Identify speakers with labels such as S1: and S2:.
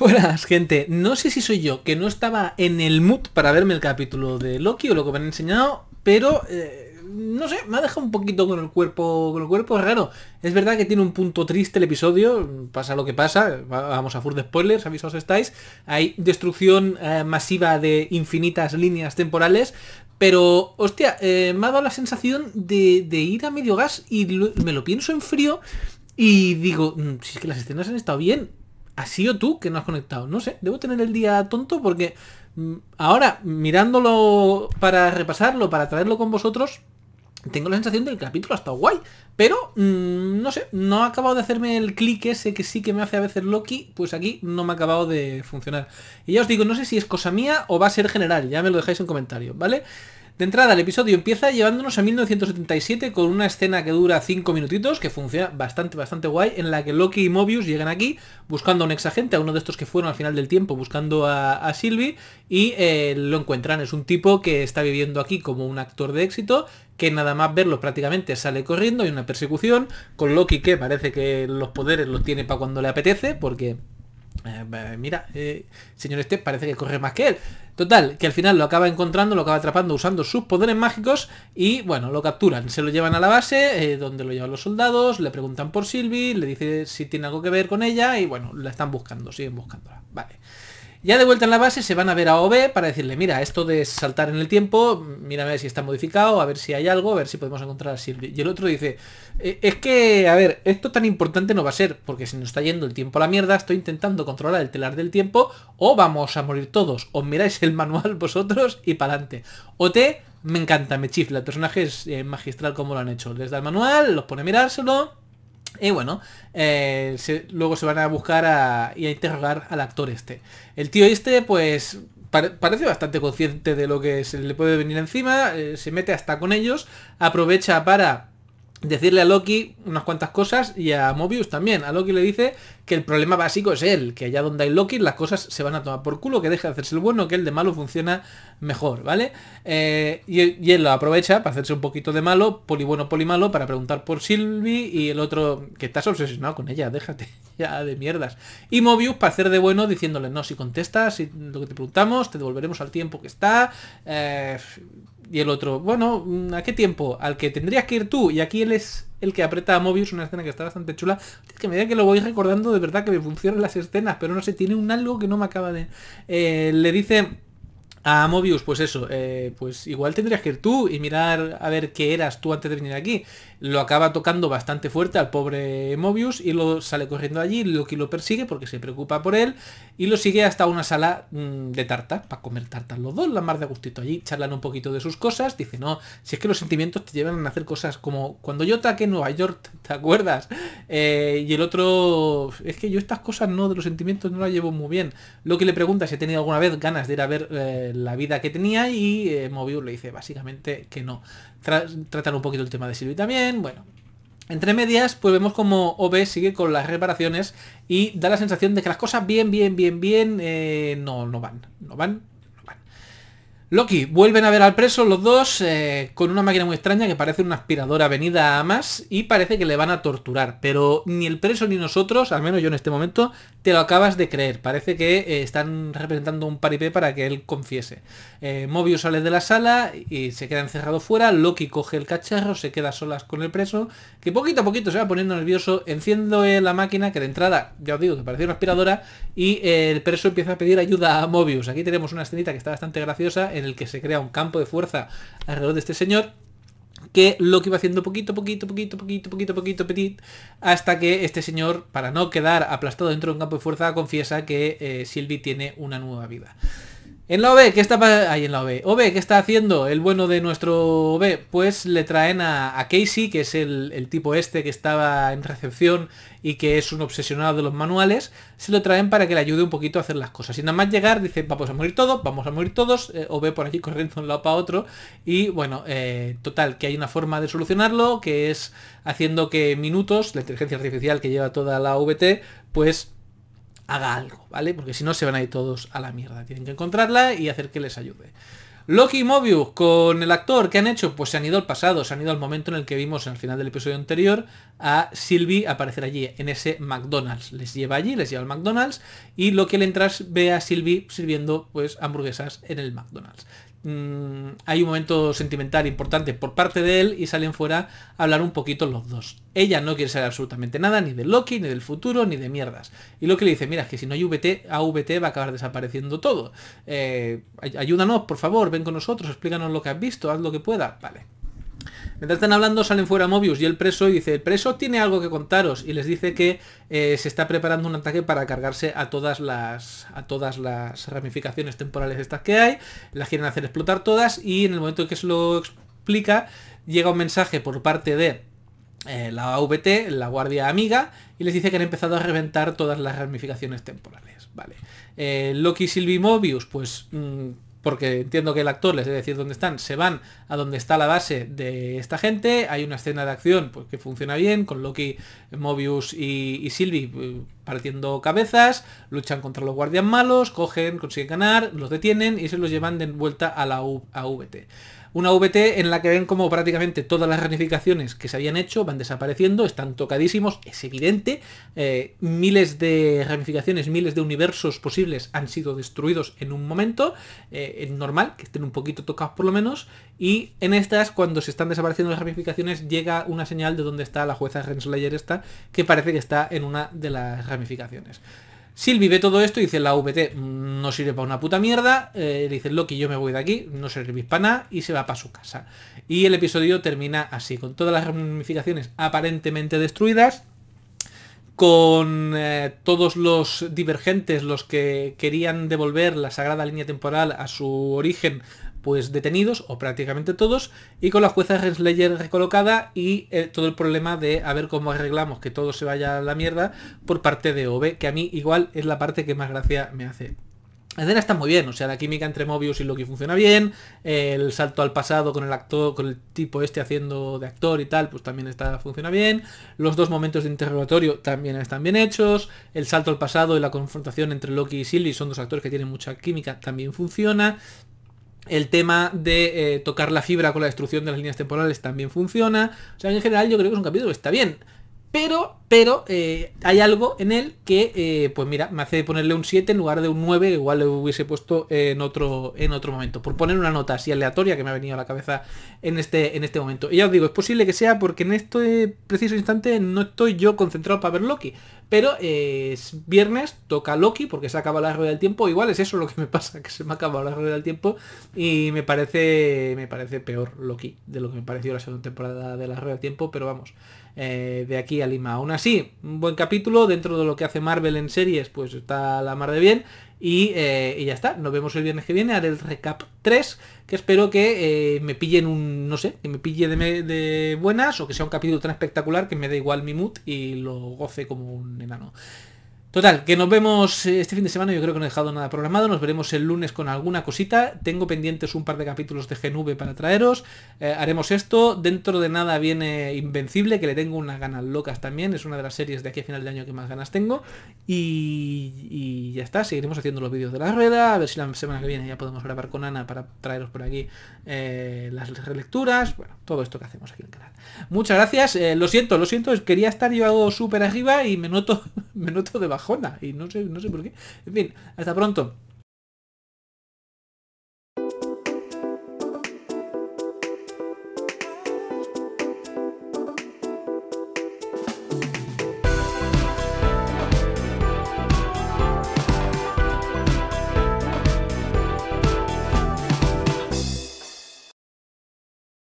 S1: Buenas, gente. No sé si soy yo, que no estaba en el mood para verme el capítulo de Loki o lo que me han enseñado, pero... Eh, no sé, me ha dejado un poquito con el cuerpo con el cuerpo raro. Es verdad que tiene un punto triste el episodio, pasa lo que pasa, vamos a full de spoilers, avisados estáis. Hay destrucción eh, masiva de infinitas líneas temporales, pero, hostia, eh, me ha dado la sensación de, ir a medio gas y me lo pienso en frío y digo, mm, si es que las escenas han estado bien, has sido tú que no has conectado. No sé, debo tener el día tonto porque mm, ahora mirándolo para repasarlo, para traerlo con vosotros, tengo la sensación del capítulo ha estado guay. Pero, mm, no sé, no ha acabado de hacerme el clic ese que sí que me hace a veces Loki, pues aquí no me ha acabado de funcionar. Y ya os digo, no sé si es cosa mía o va a ser general, ya me lo dejáis en comentarios, ¿vale? vale de entrada, el episodio empieza llevándonos a 1977 con una escena que dura 5 minutitos, que funciona bastante, bastante guay, en la que Loki y Mobius llegan aquí buscando a un agente a uno de estos que fueron al final del tiempo buscando a, Sylvie, y eh, lo encuentran. Es un tipo que está viviendo aquí como un actor de éxito, que nada más verlo prácticamente sale corriendo, hay una persecución, con Loki que parece que los poderes los tiene para cuando le apetece, porque eh, mira, eh, señor este parece que corre más que él. Total, que al final lo acaba encontrando, lo acaba atrapando usando sus poderes mágicos y bueno, lo capturan. Se lo llevan a la base, eh, donde lo llevan los soldados, le preguntan por Sylvie, le dice si tiene algo que ver con ella y bueno, la están buscando, siguen buscándola. Vale. Ya de vuelta en la base se van a ver a OB para decirle, mira, esto de saltar en el tiempo, mira a ver si está modificado, a ver si hay algo, a ver si podemos encontrar a Silvi. Y el otro dice, eh, es que, a ver, esto tan importante no va a ser, porque si nos está yendo el tiempo a la mierda, estoy intentando controlar el telar del tiempo, o vamos a morir todos, o miráis el manual vosotros y para adelante. te me encanta, me chifla, el personaje es eh, magistral como lo han hecho, les da el manual, los pone a mirárselo y bueno, eh, luego se van a buscar a, y a interrogar al actor este. El tío este, pues, parece bastante consciente de lo que se le puede venir encima, eh, se mete hasta con ellos, aprovecha para decirle a Loki unas cuantas cosas y a Mobius también. A Loki le dice que el problema básico es él, que allá donde hay Loki las cosas se van a tomar por culo, que deja de hacerse el bueno, que el de malo funciona mejor, ¿vale? Eh, y, él lo aprovecha para hacerse un poquito de malo, poli bueno, poli malo, para preguntar por Sylvie y el otro, que estás obsesionado con ella, déjate ya de mierdas. Y Mobius para hacer de bueno diciéndole, no, si contestas si lo que te preguntamos, te devolveremos al tiempo que está. Eh, y el otro, bueno, mm, ¿a qué tiempo? Al que tendrías que ir tú. Y aquí él es el que aprieta a Mobius, una escena que está bastante chula. Es que me medida que lo voy recordando, de verdad que me funcionan las escenas, pero no sé, tiene un algo que no me acaba de... Eh, le dice a Mobius, pues eso, eh, pues igual tendrías que ir tú y mirar a ver qué eras tú antes de venir aquí. Lo acaba tocando bastante fuerte al pobre Mobius y lo sale corriendo allí, Loki lo persigue porque se preocupa por él y lo sigue hasta una sala mm, de tartas, para comer tartas los dos, la más de gustito allí, charlan un poquito de sus cosas, dice, no, si es que los sentimientos te llevan a hacer cosas como cuando yo ataque en Nueva York, ¿te acuerdas? Eh, y el otro, es que yo estas cosas no, de los sentimientos no las llevo muy bien. Lo que le pregunta si ha tenido alguna vez ganas de ir a ver... Eh, la vida que tenía y eh, Mobius le dice básicamente que no. tratan un poquito el tema de Sylvie también, bueno. Entre medias, pues vemos como OB sigue con las reparaciones y da la sensación de que las cosas bien, bien, bien, bien eh, no, no van. No van Loki, vuelven a ver al preso los dos eh, con una máquina muy extraña que parece una aspiradora venida a más y parece que le van a torturar. Pero ni el preso ni nosotros, al menos yo en este momento, te lo acabas de creer. Parece que eh, están representando un paripé para que él confiese. Eh, Mobius sale de la sala y se queda encerrado fuera. Loki coge el cacharro, se queda solas con el preso, que poquito a poquito se va poniendo nervioso. Enciendo la máquina que de entrada, ya os digo, que parece una aspiradora y el preso empieza a pedir ayuda a Mobius. Aquí tenemos una escenita que está bastante graciosa en el que se crea un campo de fuerza alrededor de este señor que lo que iba haciendo poquito, poquito, poquito, poquito, poquito, poquito, petit, hasta que este señor, para no quedar aplastado dentro de un campo de fuerza, confiesa que eh, Sylvie tiene una nueva vida. En la OB, ¿qué está Ahí en la ¿qué está haciendo el bueno de nuestro OB? Pues le traen a, Casey, que es el, tipo este que estaba en recepción y que es un obsesionado de los manuales. Se lo traen para que le ayude un poquito a hacer las cosas. Y nada más llegar, dice, vamos a morir todos, vamos a morir todos. Eh, o OB por aquí corriendo de un lado para otro. Y bueno, eh, total, que hay una forma de solucionarlo, que es haciendo que minutos, la inteligencia artificial que lleva toda la VT, pues haga algo, ¿vale? Porque si no se van a ir todos a la mierda. Tienen que encontrarla y hacer que les ayude. Loki y Mobius con el actor que han hecho, pues se han ido al pasado, se han ido al momento en el que vimos en el final del episodio anterior a Sylvie aparecer allí, en ese McDonald's. Les lleva allí, les lleva al McDonald's y lo que le entras ve a Sylvie sirviendo pues hamburguesas en el McDonald's. Mm, hay un momento sentimental importante por parte de él y salen fuera a hablar un poquito los dos. Ella no quiere saber absolutamente nada, ni de Loki, ni del futuro, ni de mierdas. Y Loki le dice, mira, es que si no hay VT, AVT va a acabar desapareciendo todo. Eh, ayúdanos, por favor, ven con nosotros, explícanos lo que has visto, haz lo que pueda. Vale. Mientras están hablando salen fuera Mobius y el preso y dice, el preso tiene algo que contaros y les dice que eh, se está preparando un ataque para cargarse a todas las a todas las ramificaciones temporales estas que hay, las quieren hacer explotar todas y en el momento en que se lo explica llega un mensaje por parte de eh, la AVT, la guardia amiga, y les dice que han empezado a reventar todas las ramificaciones temporales. Vale. Eh, Loki, Silvi Mobius, pues... Mm, porque entiendo que el actor les debe decir dónde están, se van a donde está la base de esta gente, hay una escena de acción pues, que funciona bien, con Loki, Mobius y, y Sylvie eh, partiendo cabezas, luchan contra los guardias malos, cogen, consiguen ganar, los detienen y se los llevan de vuelta a la VT. AVT. Una VT en la que ven como prácticamente todas las ramificaciones que se habían hecho van desapareciendo, están tocadísimos, es evidente. Eh, miles de ramificaciones, miles de universos posibles han sido destruidos en un momento. Eh, es normal que estén un poquito tocados por lo menos. Y en estas, cuando se están desapareciendo las ramificaciones, llega una señal de dónde está la jueza Renslayer esta, que parece que está en una de las ramificaciones ramificaciones. ve todo esto y dice, la VT no sirve para una puta mierda, eh, dice, Loki, yo me voy de aquí, no sirve para nada, y se va para su casa. Y el episodio termina así, con todas las ramificaciones aparentemente destruidas, con eh, todos los divergentes, los que querían devolver la sagrada línea temporal a su origen, pues detenidos, o prácticamente todos, y con la jueza Renslayer recolocada y eh, todo el problema de a ver cómo arreglamos que todo se vaya a la mierda por parte de OB, que a mí igual es la parte que más gracia me hace. La escena está muy bien, o sea, la química entre Mobius y Loki funciona bien, el salto al pasado con el actor, con el tipo este haciendo de actor y tal, pues también está, funciona bien, los dos momentos de interrogatorio también están bien hechos, el salto al pasado y la confrontación entre Loki y Silly son dos actores que tienen mucha química, también funciona, el tema de eh, tocar la fibra con la destrucción de las líneas temporales también funciona. O sea, en general yo creo que es un capítulo que está bien. Pero, pero eh, hay algo en él que, eh, pues mira, me hace ponerle un 7 en lugar de un 9, igual lo hubiese puesto en otro, en otro momento. Por poner una nota así aleatoria que me ha venido a la cabeza en este, en este momento. Y ya os digo, es posible que sea porque en este preciso instante no estoy yo concentrado para ver Loki. Pero eh, es viernes, toca Loki porque se acaba la rueda del tiempo. Igual es eso lo que me pasa, que se me acaba la rueda del tiempo. Y me parece, me parece peor Loki de lo que me pareció la segunda temporada de la rueda del tiempo. Pero vamos, eh, de aquí a Lima. Aún así, un buen capítulo, dentro de lo que hace Marvel en series, pues está la mar de bien. Y, eh, ya está, nos vemos el viernes que viene, haré el recap 3, que espero que eh, me pillen un, no sé, que me pille de, buenas o que sea un capítulo tan espectacular que me dé igual mi mood y lo goce como un enano. Total, que nos vemos eh, este fin de semana, yo creo que no he dejado nada programado, nos veremos el lunes con alguna cosita, tengo pendientes un par de capítulos de GNV para traeros, eh, haremos esto, dentro de nada viene Invencible, que le tengo unas ganas locas también, es una de las series de aquí a final de año que más ganas tengo, y, ya está, seguiremos haciendo los vídeos de la rueda, a ver si la semana que viene ya podemos grabar con Ana para traeros por aquí eh, las relecturas, bueno, todo esto que hacemos aquí en el canal. Muchas gracias, lo siento, lo siento, quería estar yo súper arriba y me noto, me noto debajo joda, y no sé, no sé por qué. En fin, hasta pronto.